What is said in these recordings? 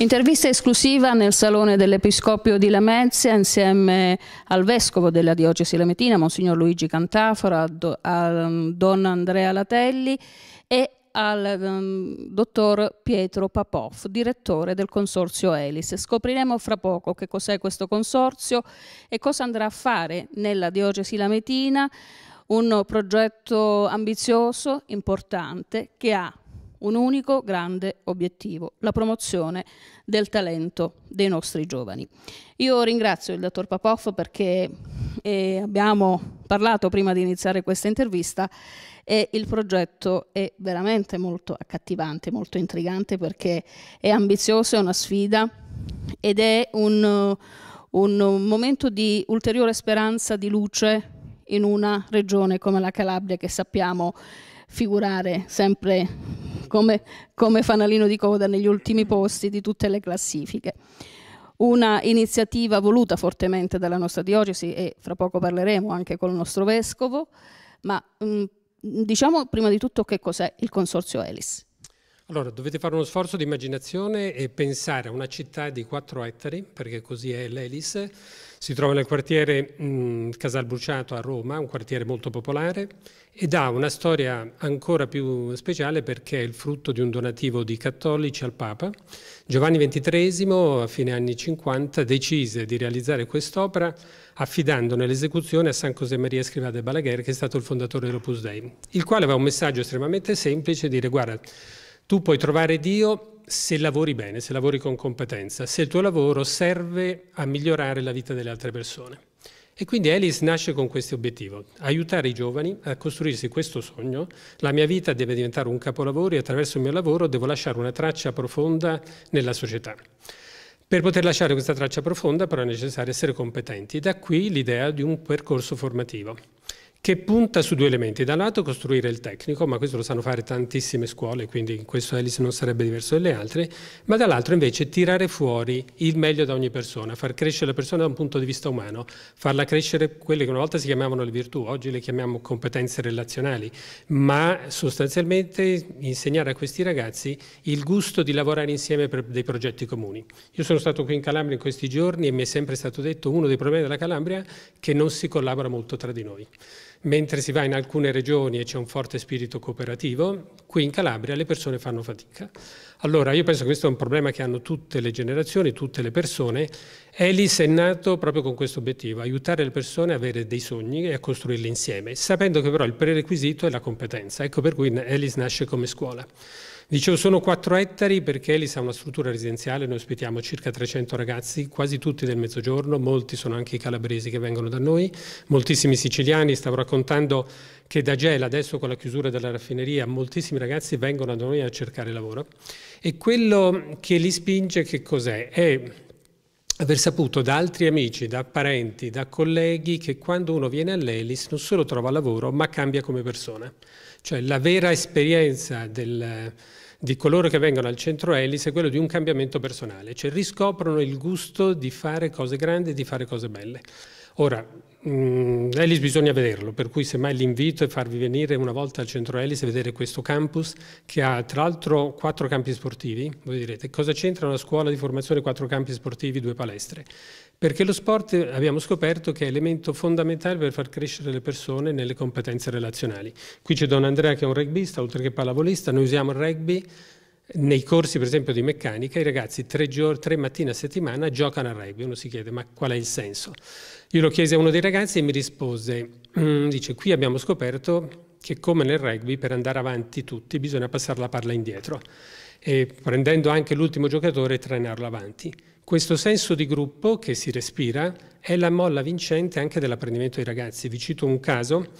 Intervista esclusiva nel Salone dell'Episcopio di Lamezia insieme al Vescovo della Diocesi Lametina, Monsignor Luigi Cantafora, a Don Andrea Latelli e al um, dottor Pietro Papoff, direttore del consorzio Elis. Scopriremo fra poco che cos'è questo consorzio e cosa andrà a fare nella Diocesi Lametina, un progetto ambizioso, importante, che ha un unico grande obiettivo, la promozione del talento dei nostri giovani. Io ringrazio il dottor Papoff perché eh, abbiamo parlato prima di iniziare questa intervista e il progetto è veramente molto accattivante, molto intrigante perché è ambizioso, è una sfida ed è un, un momento di ulteriore speranza di luce in una regione come la Calabria che sappiamo figurare sempre come, come fanalino di coda negli ultimi posti di tutte le classifiche una iniziativa voluta fortemente dalla nostra diocesi e fra poco parleremo anche con il nostro vescovo, ma mh, mm, diciamo prima di tutto che cos'è il consorzio Elis. Allora, dovete fare uno sforzo di immaginazione e pensare a una città di 4 ettari, perché così è l'Elis, si trova nel quartiere mh, mm, Casalbruciato a Roma, un quartiere molto popolare, ed ha una storia ancora più speciale perché è il frutto di un donativo di cattolici al Papa. Giovanni XXIII, a fine anni 50, decise di realizzare quest'opera affidandone l'esecuzione a San José Maria Scrivá de Balaguer, che è stato il fondatore dell'Opus Dei, il quale aveva un messaggio estremamente semplice, dire guarda, tu puoi trovare Dio se lavori bene, se lavori con competenza, se il tuo lavoro serve a migliorare la vita delle altre persone. E quindi Alice nasce con questo obiettivo, aiutare i giovani a costruirsi questo sogno, la mia vita deve diventare un capolavoro e attraverso il mio lavoro devo lasciare una traccia profonda nella società. Per poter lasciare questa traccia profonda però è necessario essere competenti, da qui l'idea di un percorso formativo che punta su due elementi. Da un lato costruire il tecnico, ma questo lo sanno fare tantissime scuole, quindi questo Alice non sarebbe diverso dalle altre, ma dall'altro invece tirare fuori il meglio da ogni persona, far crescere la persona da un punto di vista umano, farla crescere quelle che una volta si chiamavano le virtù, oggi le chiamiamo competenze relazionali, ma sostanzialmente insegnare a questi ragazzi il gusto di lavorare insieme per dei progetti comuni. Io sono stato qui in Calabria in questi giorni e mi è sempre stato detto uno dei problemi della Calabria è che non si collabora molto tra di noi mentre si va in alcune regioni e c'è un forte spirito cooperativo, qui in Calabria le persone fanno fatica. Allora io penso che questo è un problema che hanno tutte le generazioni, tutte le persone. Elis è nato proprio con questo obiettivo, aiutare le persone a avere dei sogni e a costruirli insieme, sapendo che però il prerequisito è la competenza. Ecco per cui Elis nasce come scuola. Dicevo, sono 4 ettari perché Elis ha una struttura residenziale, noi ospitiamo circa 300 ragazzi, quasi tutti del mezzogiorno, molti sono anche i calabresi che vengono da noi, moltissimi siciliani, stavo raccontando che da Gela adesso con la chiusura della raffineria moltissimi ragazzi vengono da noi a cercare lavoro e quello che li spinge che cos'è? È aver saputo da altri amici, da parenti, da colleghi che quando uno viene all'Elis non solo trova lavoro ma cambia come persona. Cioè la vera esperienza del, di coloro che vengono al centro Ellis è quello di un cambiamento personale, cioè riscoprono il gusto di fare cose grandi e di fare cose belle. Ora, mh, mm, Elis bisogna vederlo, per cui semmai l'invito è farvi venire una volta al centro Ellis e vedere questo campus che ha tra l'altro quattro campi sportivi. Voi direte cosa c'entra una scuola di formazione quattro campi sportivi, due palestre? Perché lo sport abbiamo scoperto che è elemento fondamentale per far crescere le persone nelle competenze relazionali. Qui c'è Don Andrea che è un rugbista, oltre che pallavolista, noi usiamo il rugby nei corsi per esempio di meccanica i ragazzi tre, giorni, tre mattine a settimana giocano a rugby, uno si chiede ma qual è il senso? Io lo chiesi a uno dei ragazzi e mi rispose, mm, dice qui abbiamo scoperto che come nel rugby per andare avanti tutti bisogna passare la palla indietro e prendendo anche l'ultimo giocatore trainarlo avanti. Questo senso di gruppo che si respira è la molla vincente anche dell'apprendimento dei ragazzi. Vi cito un caso,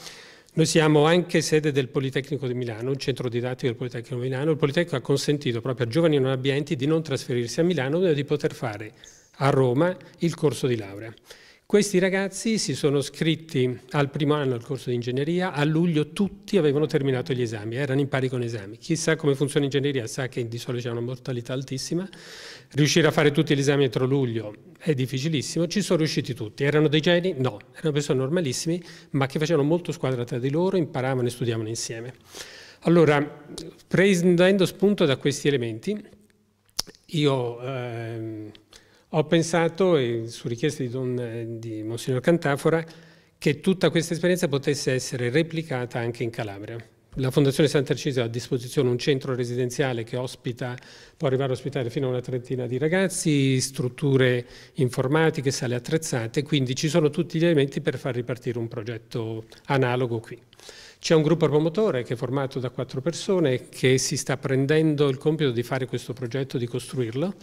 noi siamo anche sede del Politecnico di Milano, un centro didattico del Politecnico di Milano, il Politecnico ha consentito proprio a giovani non abbienti di non trasferirsi a Milano ma di poter fare a Roma il corso di laurea. Questi ragazzi si sono iscritti al primo anno al corso di ingegneria, a luglio tutti avevano terminato gli esami, erano in pari con esami. Chi sa come funziona l'ingegneria sa che di solito c'è una mortalità altissima, riuscire a fare tutti gli esami entro luglio è difficilissimo, ci sono riusciti tutti. Erano dei geni? No, erano persone normalissime, ma che facevano molto squadra tra di loro, imparavano e studiavano insieme. Allora, prendendo spunto da questi elementi, io... Ehm, ho pensato, su richiesta di, Don, eh, di Monsignor Cantafora, che tutta questa esperienza potesse essere replicata anche in Calabria. La Fondazione Santa Sant'Arcisio ha a disposizione un centro residenziale che ospita, può arrivare a ospitare fino a una trentina di ragazzi, strutture informatiche, sale attrezzate, quindi ci sono tutti gli elementi per far ripartire un progetto analogo qui. C'è un gruppo promotore che è formato da quattro persone che si sta prendendo il compito di fare questo progetto, di costruirlo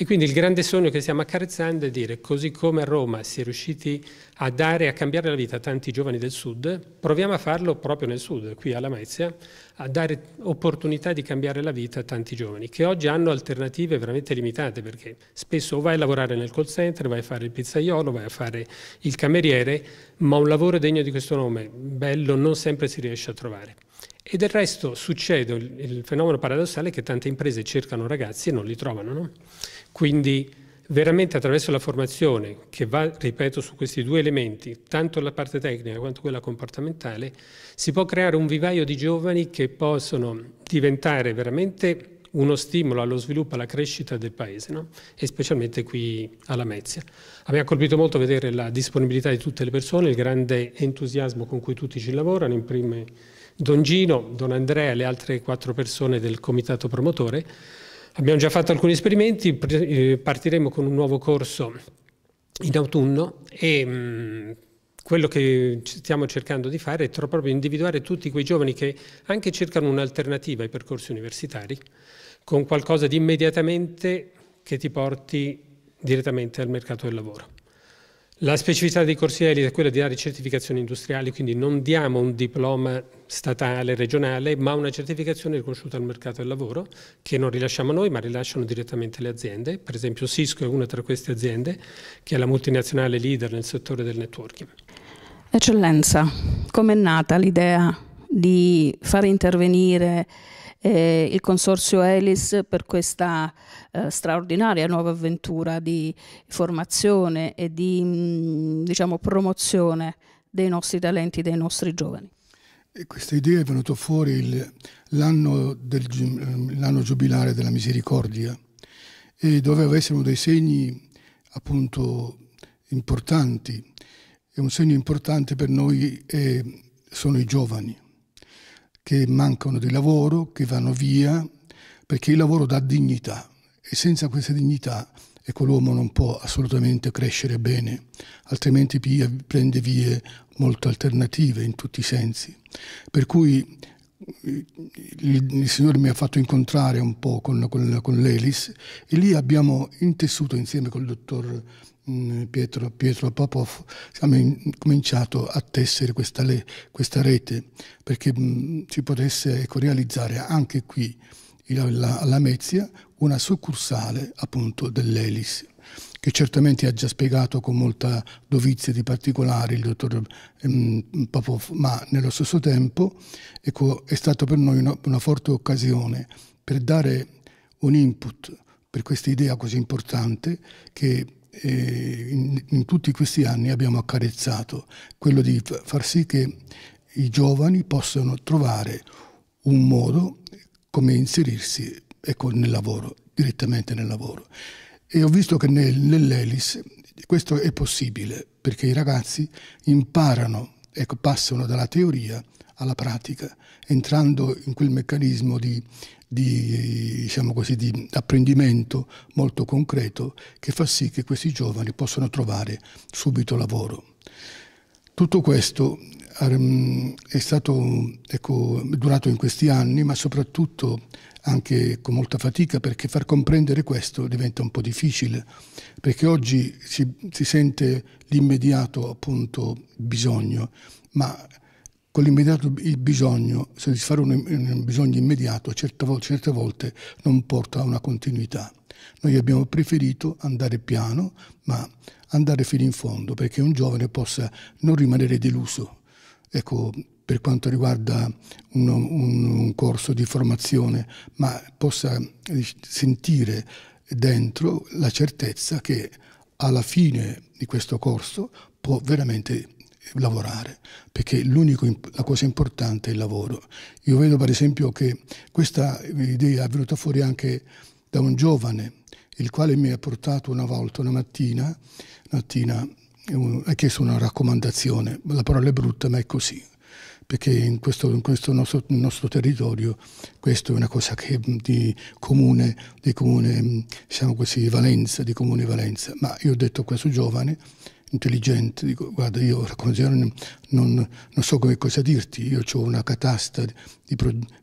e quindi il grande sogno che stiamo accarezzando è dire, così come a Roma si è riusciti a dare e a cambiare la vita a tanti giovani del Sud, proviamo a farlo proprio nel Sud, qui alla Mezia, a dare opportunità di cambiare la vita a tanti giovani, che oggi hanno alternative veramente limitate, perché spesso vai a lavorare nel call center, vai a fare il pizzaiolo, vai a fare il cameriere, ma un lavoro degno di questo nome, bello, non sempre si riesce a trovare. E del resto succede il fenomeno paradossale che tante imprese cercano ragazzi e non li trovano, no? Quindi veramente attraverso la formazione che va, ripeto, su questi due elementi, tanto la parte tecnica quanto quella comportamentale, si può creare un vivaio di giovani che possono diventare veramente uno stimolo allo sviluppo, alla crescita del paese, no? e specialmente qui a Lamezia. A me ha colpito molto vedere la disponibilità di tutte le persone, il grande entusiasmo con cui tutti ci lavorano, in prime Don Gino, Don Andrea e le altre quattro persone del comitato promotore, Abbiamo già fatto alcuni esperimenti, eh, partiremo con un nuovo corso in autunno e mm, quello che stiamo cercando di fare è proprio individuare tutti quei giovani che anche cercano un'alternativa ai percorsi universitari con qualcosa di immediatamente che ti porti direttamente al mercato del lavoro. La specificità dei corsi ELIT è quella di dare certificazioni industriali, quindi non diamo un diploma statale, regionale, ma una certificazione riconosciuta al mercato del lavoro che non rilasciamo noi, ma rilasciano direttamente le aziende. Per esempio Cisco è una tra queste aziende che è la multinazionale leader nel settore del networking. Eccellenza, com'è nata l'idea di far intervenire eh, il consorzio ELIS per questa eh, straordinaria nuova avventura di formazione e di mh, mm, diciamo, promozione dei nostri talenti, dei nostri giovani. E questa idea è venuta fuori l'anno, ehm, l'anno giubilare della misericordia e doveva essere uno dei segni appunto importanti e un segno importante per noi è, sono i giovani che mancano di lavoro, che vanno via, perché il lavoro dà dignità e senza questa dignità ecco, l'uomo non può assolutamente crescere bene, altrimenti prende vie molto alternative in tutti i sensi. Per cui eh, il, Signore mi ha fatto incontrare un po' con, con, con l'Elis e lì abbiamo intessuto insieme col dottor Mm, Pietro, Pietro Popov, abbiamo cominciato a tessere questa, le, questa rete perché mh, mm, si potesse ecco, realizzare anche qui alla, alla Mezia una succursale appunto dell'Elis che certamente ha già spiegato con molta dovizia di particolari il dottor mm, Popov, ma nello stesso tempo ecco, è stata per noi una, una forte occasione per dare un input per questa idea così importante che eh, in, in, tutti questi anni abbiamo accarezzato, quello di far sì che i giovani possano trovare un modo come inserirsi ecco, nel lavoro, direttamente nel lavoro. E ho visto che nel, nell'Elis questo è possibile, perché i ragazzi imparano, ecco, passano dalla teoria alla pratica, entrando in quel meccanismo di di, diciamo così, di apprendimento molto concreto che fa sì che questi giovani possano trovare subito lavoro. Tutto questo ehm, è stato ecco, durato in questi anni, ma soprattutto anche con molta fatica, perché far comprendere questo diventa un po' difficile, perché oggi si, si sente l'immediato appunto bisogno, ma con l'immediato il bisogno, soddisfare un, un bisogno immediato certe, certe volte non porta a una continuità. Noi abbiamo preferito andare piano, ma andare fino in fondo perché un giovane possa non rimanere deluso. Ecco, per quanto riguarda un, un, un corso di formazione, ma possa sentire dentro la certezza che alla fine di questo corso può veramente lavorare, perché l'unico, la cosa importante è il lavoro. Io vedo per esempio che questa idea è venuta fuori anche da un giovane, il quale mi ha portato una volta, una mattina, mattina ha chiesto una raccomandazione, la parola è brutta ma è così, perché in questo, in questo nostro, nostro, territorio questa è una cosa che di comune, di comune, diciamo così, Valenza, di comune Valenza. Ma io ho detto a questo giovane, intelligente, dico guarda io non, non, so come cosa dirti, io ho una catasta di,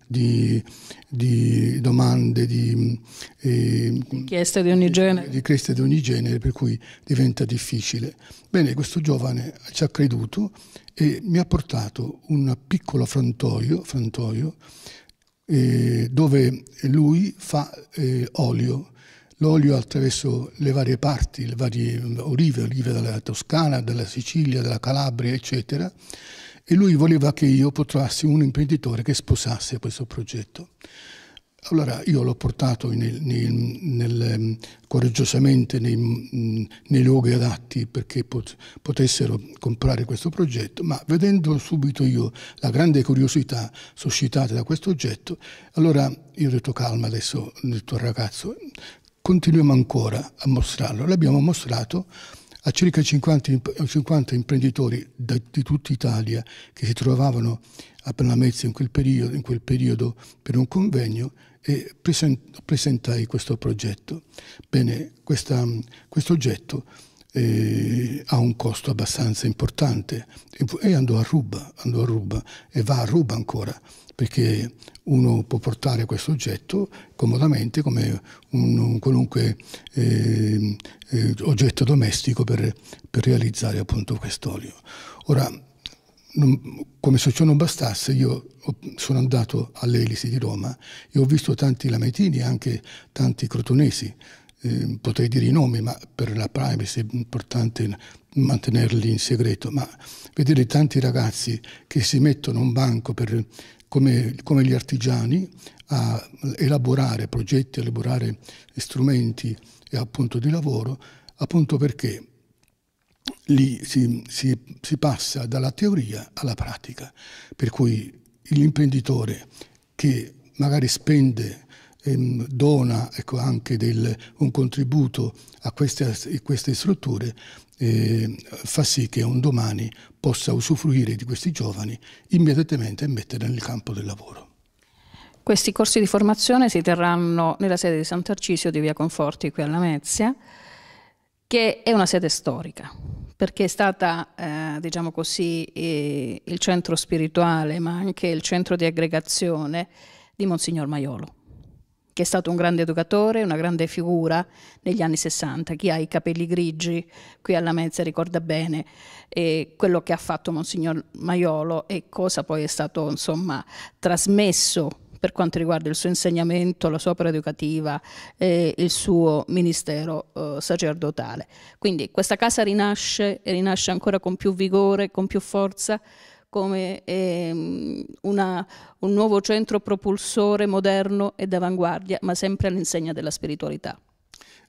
di, di domande, di eh, richieste di ogni genere. richieste di ogni genere, per cui diventa difficile. Bene, questo giovane ci ha creduto e mi ha portato un piccolo frantoio, frantoio eh, dove lui fa eh, olio l'olio attraverso le varie parti, le varie mm, olive, olive della Toscana, della Sicilia, della Calabria, eccetera, e lui voleva che io potessi un imprenditore che sposasse questo progetto. Allora io l'ho portato nel, nel, nel, mm, coraggiosamente nei, mm, nei, luoghi adatti perché pot, potessero comprare questo progetto, ma vedendo subito io la grande curiosità suscitata da questo oggetto, allora io ho detto calma adesso, ho detto ragazzo, continuiamo ancora a mostrarlo. L'abbiamo mostrato a circa 50, 50 imprenditori da, di tutta Italia che si trovavano a Panamezza in, in quel periodo, per un convegno e present, presentai questo progetto. Bene, questa, questo oggetto eh, ha un costo abbastanza importante e, e andò, a ruba, andò a ruba e va a ruba ancora perché uno può portare questo oggetto comodamente come un, un qualunque eh, eh, oggetto domestico per, per realizzare appunto quest'olio. Ora, non, come se ciò non bastasse, io sono andato all'Elisi di Roma e ho visto tanti lametini e anche tanti crotonesi, eh, potrei dire i nomi, ma per la privacy è importante mantenerli in segreto, ma vedere tanti ragazzi che si mettono a un banco per come, come gli artigiani a elaborare progetti, a elaborare strumenti e appunto di lavoro, appunto perché lì si, si, si passa dalla teoria alla pratica, per cui l'imprenditore che magari spende ehm, dona ecco, anche del, un contributo a queste, a queste strutture eh, fa sì che un domani possa usufruire di questi giovani immediatamente e mettere nel campo del lavoro. Questi corsi di formazione si terranno nella sede di Sant'Arcisio di Via Conforti qui alla Mezia, che è una sede storica, perché è stata, eh, diciamo così, eh, il centro spirituale, ma anche il centro di aggregazione di Monsignor Maiolo che è stato un grande educatore, una grande figura negli anni 60. Chi ha i capelli grigi qui alla mezza ricorda bene quello che ha fatto Monsignor Maiolo e cosa poi è stato insomma, trasmesso per quanto riguarda il suo insegnamento, la sua opera educativa e il suo ministero eh, sacerdotale. Quindi questa casa rinasce e rinasce ancora con più vigore, con più forza, come ehm, una, un nuovo centro propulsore moderno ed avanguardia, ma sempre all'insegna della spiritualità.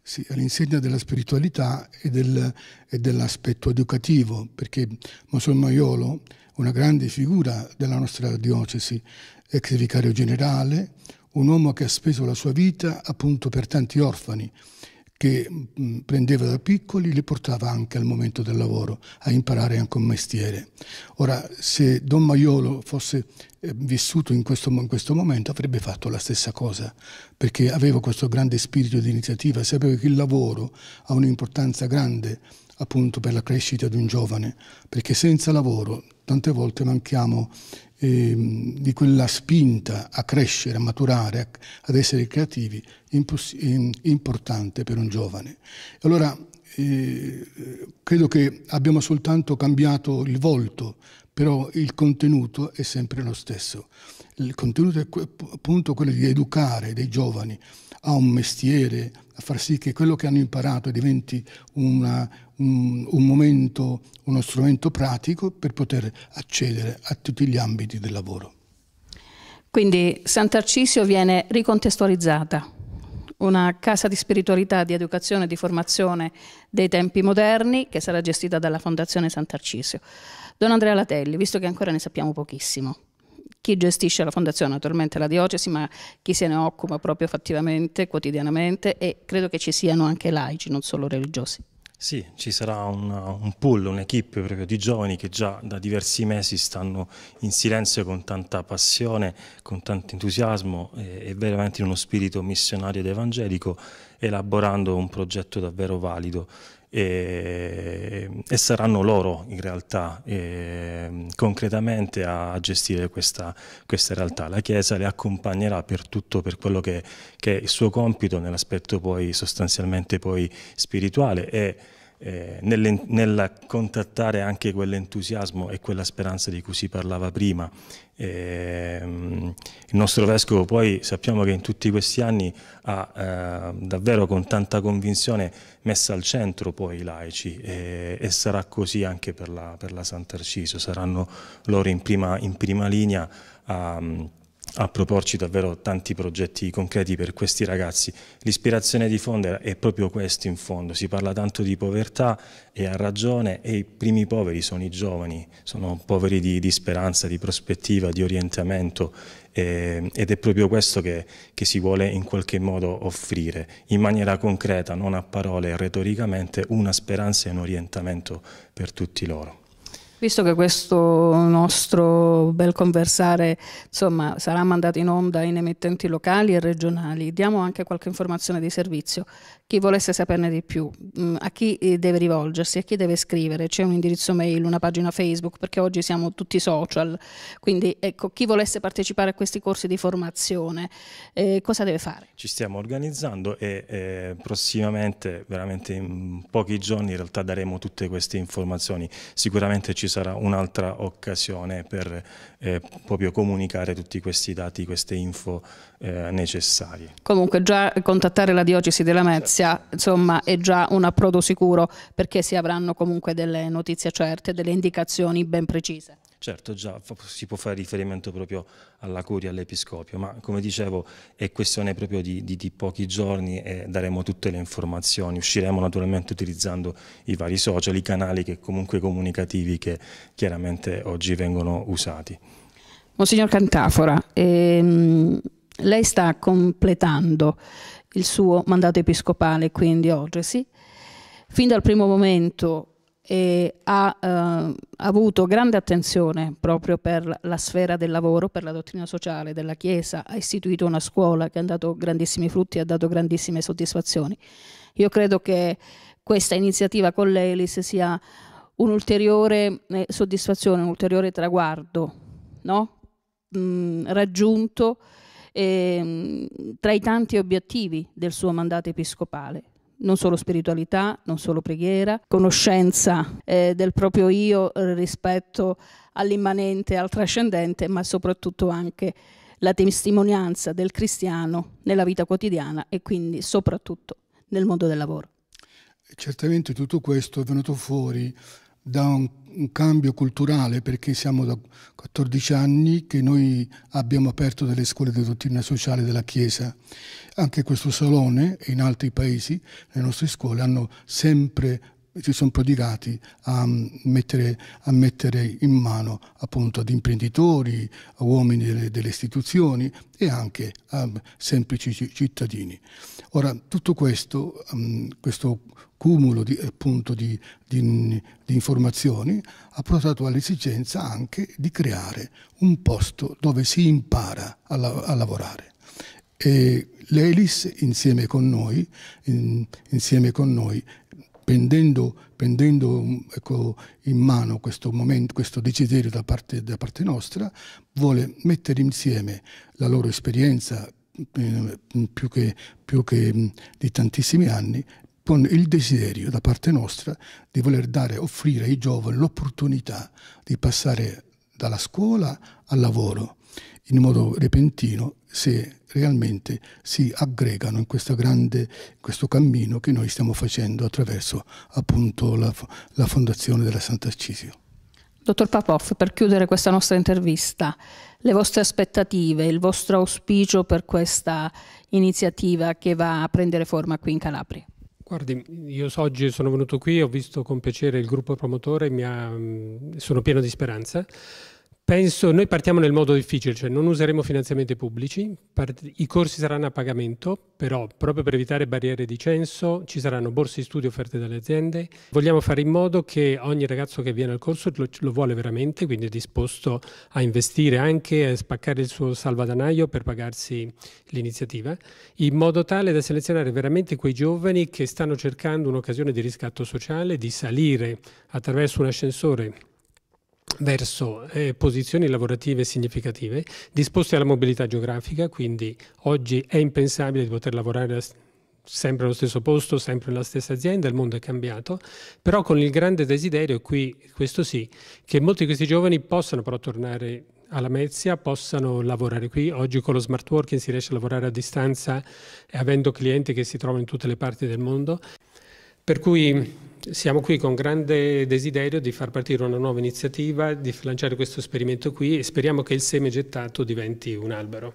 Sì, all'insegna della spiritualità e, del, e dell'aspetto educativo, perché Mosol Maiolo, una grande figura della nostra diocesi, ex vicario generale, un uomo che ha speso la sua vita appunto per tanti orfani, che mm, prendeva da piccoli li portava anche al momento del lavoro a imparare anche un mestiere. Ora, se Don Maiolo fosse eh, vissuto in questo, in questo momento avrebbe fatto la stessa cosa, perché aveva questo grande spirito di iniziativa, sapeva che il lavoro ha un'importanza grande appunto per la crescita di un giovane, perché senza lavoro tante volte manchiamo eh, di quella spinta a crescere, a maturare, a, ad essere creativi, eh, importante per un giovane. Allora eh, credo che abbiamo soltanto cambiato il volto, però il contenuto è sempre lo stesso. Il contenuto è appunto quello di educare dei giovani a un mestiere, a far sì che quello che hanno imparato diventi una, un, un momento, uno strumento pratico per poter accedere a tutti gli ambiti del lavoro. Quindi Sant'Arcisio viene ricontestualizzata, una casa di spiritualità, di educazione e di formazione dei tempi moderni che sarà gestita dalla Fondazione Sant'Arcisio. Don Andrea Latelli, visto che ancora ne sappiamo pochissimo, chi gestisce la fondazione, naturalmente la diocesi, ma chi se ne occupa proprio fattivamente, quotidianamente e credo che ci siano anche laici, non solo religiosi. Sì, ci sarà un, un pool, un'equipe proprio di giovani che già da diversi mesi stanno in silenzio con tanta passione, con tanto entusiasmo e, e veramente in uno spirito missionario ed evangelico, elaborando un progetto davvero valido e, e saranno loro in realtà e, concretamente a, a gestire questa, questa, realtà. La Chiesa le accompagnerà per tutto, per quello che, che è il suo compito nell'aspetto poi sostanzialmente poi spirituale e eh, nel, nel contattare anche quell'entusiasmo e quella speranza di cui si parlava prima. Eh, il nostro Vescovo poi sappiamo che in tutti questi anni ha eh, davvero con tanta convinzione messo al centro poi i laici e sarà così anche per la, per la Sant'Arciso, saranno loro in prima, in prima linea a a proporci davvero tanti progetti concreti per questi ragazzi. L'ispirazione di Fonder è proprio questo in fondo, si parla tanto di povertà e ha ragione e i primi poveri sono i giovani, sono poveri di, di speranza, di prospettiva, di orientamento e, ed è proprio questo che, che si vuole in qualche modo offrire, in maniera concreta, non a parole, retoricamente, una speranza e un orientamento per tutti loro. Visto che questo nostro bel conversare insomma, sarà mandato in onda in emittenti locali e regionali, diamo anche qualche informazione di servizio. Chi volesse saperne di più, mm, a chi eh, deve rivolgersi, a chi deve scrivere, c'è un indirizzo mail, una pagina Facebook, perché oggi siamo tutti social, quindi ecco, chi volesse partecipare a questi corsi di formazione, eh, cosa deve fare? Ci stiamo organizzando e eh, prossimamente, veramente in pochi giorni, in realtà daremo tutte queste informazioni. Sicuramente ci ci sarà un'altra occasione per eh, proprio comunicare tutti questi dati, queste info eh, necessarie. Comunque già contattare la diocesi della Mezia certo. insomma, è già un approdo sicuro perché si avranno comunque delle notizie certe, delle indicazioni ben precise. Certo, già si può fare riferimento proprio alla curia, all'episcopio, ma come dicevo è questione proprio di, di, di, pochi giorni e daremo tutte le informazioni. Usciremo naturalmente utilizzando i vari social, i canali che comunque comunicativi che chiaramente oggi vengono usati. Monsignor Cantafora, ehm, lei sta completando il suo mandato episcopale quindi oggi sì, Fin dal primo momento eh, ha eh, avuto grande attenzione proprio per la sfera del lavoro, per la dottrina sociale della Chiesa, ha istituito una scuola che ha dato grandissimi frutti, ha dato grandissime soddisfazioni. Io credo che questa iniziativa con l'Elis sia un'ulteriore eh, soddisfazione, un ulteriore traguardo no? mm, raggiunto eh, tra i tanti obiettivi del suo mandato episcopale non solo spiritualità, non solo preghiera, conoscenza eh, del proprio io rispetto all'immanente, al trascendente, ma soprattutto anche la testimonianza del cristiano nella vita quotidiana e quindi soprattutto nel mondo del lavoro. Certamente tutto questo è venuto fuori da un un cambio culturale perché siamo da 14 anni che noi abbiamo aperto delle scuole di dottrina sociale della Chiesa. Anche questo Salone e in altri paesi le nostre scuole hanno sempre si sono prodigati a mettere, a mettere, in mano appunto ad imprenditori, a uomini delle, delle, istituzioni e anche a semplici cittadini. Ora, tutto questo, um, questo cumulo di, appunto, di, di, di informazioni ha portato all'esigenza anche di creare un posto dove si impara a, a lavorare. E l'Elis insieme con noi, in, insieme con noi pendendo, pendendo ecco, in mano questo, momento, questo desiderio da parte, da parte nostra, vuole mettere insieme la loro esperienza eh, più che, più che, di tantissimi anni con il desiderio da parte nostra di voler dare, offrire ai giovani l'opportunità di passare dalla scuola al lavoro in modo repentino se realmente si aggregano in, questo grande, in questo cammino che noi stiamo facendo attraverso appunto la, la fondazione della Santa Sant'Accesio. Dottor Papoff, per chiudere questa nostra intervista, le vostre aspettative, il vostro auspicio per questa iniziativa che va a prendere forma qui in Calabria? Guardi, io so oggi sono venuto qui, ho visto con piacere il gruppo promotore, ha, mm, sono pieno di speranza. Penso, noi partiamo nel modo difficile, cioè non useremo finanziamenti pubblici, i corsi saranno a pagamento, però proprio per evitare barriere di censo ci saranno borse di studio offerte dalle aziende. Vogliamo fare in modo che ogni ragazzo che viene al corso lo, lo vuole veramente, quindi è disposto a investire anche, a spaccare il suo salvadanaio per pagarsi l'iniziativa, in modo tale da selezionare veramente quei giovani che stanno cercando un'occasione di riscatto sociale, di salire attraverso un ascensore verso eh, posizioni lavorative significative, disposti alla mobilità geografica, quindi oggi è impensabile di poter lavorare sempre allo stesso posto, sempre nella stessa azienda, il mondo è cambiato, però con il grande desiderio, qui questo sì, che molti di questi giovani possano però tornare alla Mezia possano lavorare qui. Oggi con lo smart working si riesce a lavorare a distanza eh, avendo clienti che si trovano in tutte le parti del mondo. Per cui siamo qui con grande desiderio di far partire una nuova iniziativa, di lanciare questo esperimento qui e speriamo che il seme gettato diventi un albero.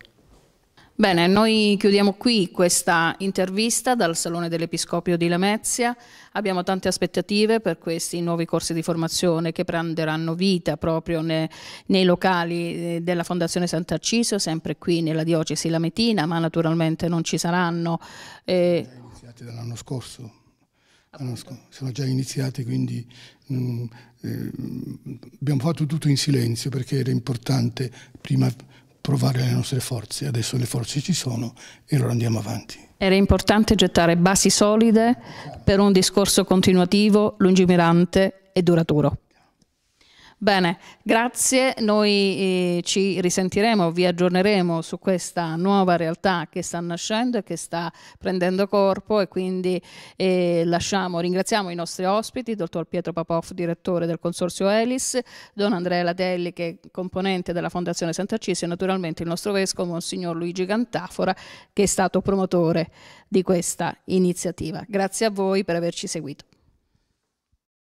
Bene, noi chiudiamo qui questa intervista dal Salone dell'Episcopio di Lamezia. Abbiamo tante aspettative per questi nuovi corsi di formazione che prenderanno vita proprio nei, nei locali eh, della Fondazione Sant'Arciso, sempre qui nella diocesi Lametina, ma naturalmente non ci saranno. Eh, iniziati dall'anno scorso sono già iniziati, quindi mh, mm, eh, abbiamo fatto tutto in silenzio perché era importante prima provare le nostre forze, adesso le forze ci sono e allora andiamo avanti. Era importante gettare basi solide per un discorso continuativo, lungimirante e duraturo. Bene, grazie, noi eh, ci risentiremo, vi aggiorneremo su questa nuova realtà che sta nascendo e che sta prendendo corpo e quindi eh, lasciamo, ringraziamo i nostri ospiti, dottor Pietro Papoff, direttore del Consorzio Elis, don Andrea Ladelli che è componente della Fondazione Santa Sant'Accisi e naturalmente il nostro vescovo, Monsignor Luigi Cantafora che è stato promotore di questa iniziativa. Grazie a voi per averci seguito.